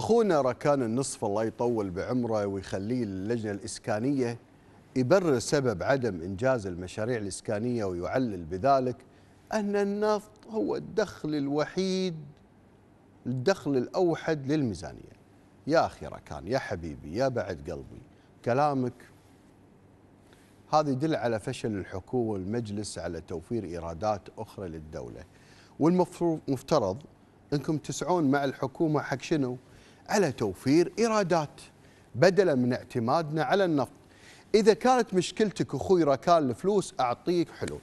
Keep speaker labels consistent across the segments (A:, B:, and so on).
A: أخونا ركان النصف الله يطول بعمره ويخليه للجنة الإسكانية يبرر سبب عدم إنجاز المشاريع الإسكانية ويعلل بذلك أن النفط هو الدخل الوحيد الدخل الأوحد للميزانية يا أخي ركان يا حبيبي يا بعد قلبي كلامك هذا يدل على فشل الحكومة والمجلس على توفير إيرادات أخرى للدولة والمفترض أنكم تسعون مع الحكومة حق شنو؟ على توفير إيرادات بدلا من اعتمادنا على النفط إذا كانت مشكلتك أخوي ركال الفلوس أعطيك حلول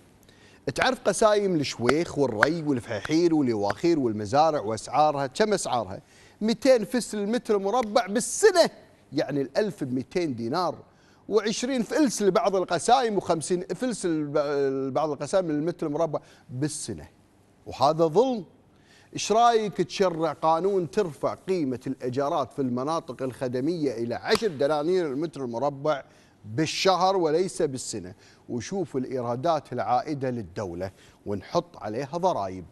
A: تعرف قسايم الشويخ والري والفحير واليواخير والمزارع واسعارها كم اسعارها 200 فسل المتر مربع بالسنه يعني ال ب200 دينار و20 فلس لبعض القسايم و50 فلس لبعض القسايم للمتر المربع بالسنه وهذا ظلم ايش رايك تشرع قانون ترفع قيمه الايجارات في المناطق الخدميه الى 10 دنانير المتر المربع بالشهر وليس بالسنه وشوف الايرادات العائده للدوله ونحط عليها ضرائب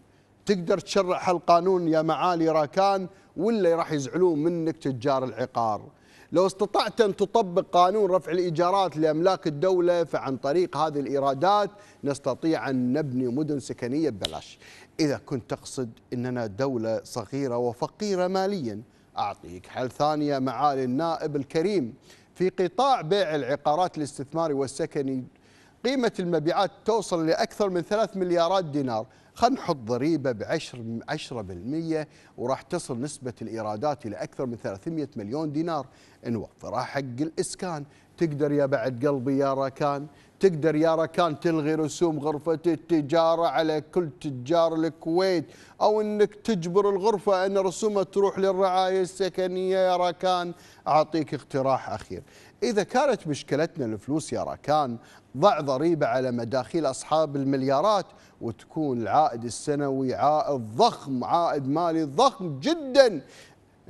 A: تقدر تشرع هالقانون يا معالي راكان ولا راح يزعلون منك تجار العقار لو استطعت أن تطبق قانون رفع الإيجارات لأملاك الدولة فعن طريق هذه الإيرادات نستطيع أن نبني مدن سكنية ببلاش إذا كنت تقصد أننا دولة صغيرة وفقيرة ماليا أعطيك حل ثانية معالي النائب الكريم في قطاع بيع العقارات الاستثماري والسكني قيمة المبيعات توصل لأكثر من 3 مليارات دينار خلينا نحط ضريبة بعشر 10% وراح تصل نسبة الإيرادات إلى أكثر من 300 مليون دينار نوفرها حق الإسكان تقدر يا بعد قلبي يا ركان تقدر يا ركان تلغي رسوم غرفة التجارة على كل تجار الكويت أو أنك تجبر الغرفة أن رسومها تروح للرعاية السكنية يا ركان أعطيك اقتراح أخير إذا كانت مشكلتنا الفلوس يا ركان ضع ضريبة على مداخيل أصحاب المليارات وتكون العائد السنوي عائد ضخم عائد مالي ضخم جدا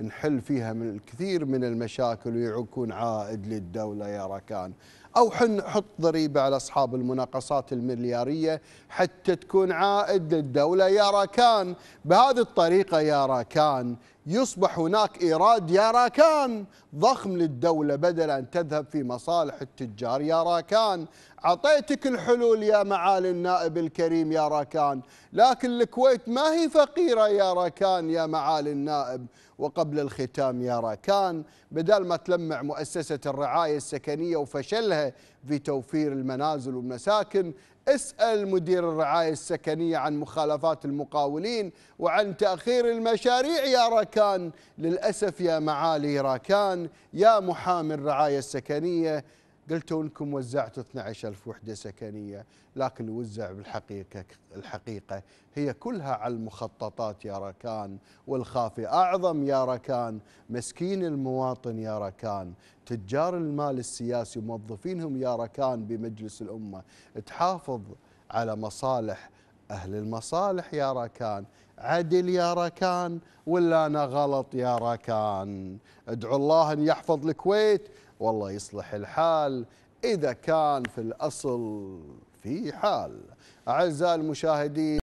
A: نحل فيها من الكثير من المشاكل ويكون عائد للدولة يا ركان او حن حط ضريبه على اصحاب المناقصات الملياريه حتى تكون عائد للدوله يا راكان بهذه الطريقه يا راكان يصبح هناك ايراد يا راكان ضخم للدوله بدل ان تذهب في مصالح التجار يا راكان اعطيتك الحلول يا معالي النائب الكريم يا راكان لكن الكويت ما هي فقيره يا راكان يا معالي النائب وقبل الختام يا راكان بدل ما تلمع مؤسسه الرعايه السكنيه وفشلها في توفير المنازل والمساكن اسأل مدير الرعاية السكنية عن مخالفات المقاولين وعن تأخير المشاريع يا راكان للأسف يا معالي راكان يا محامي الرعاية السكنية قلتوا انكم وزعتوا 12000 وحده سكنيه لكن وزع بالحقيقه الحقيقه هي كلها على المخططات يا ركان والخافي اعظم يا ركان مسكين المواطن يا ركان تجار المال السياسي وموظفينهم يا ركان بمجلس الامه تحافظ على مصالح اهل المصالح يا ركان عدل يا ركان ولا انا غلط يا ركان ادعو الله ان يحفظ الكويت والله يصلح الحال إذا كان في الأصل في حال أعزائي المشاهدين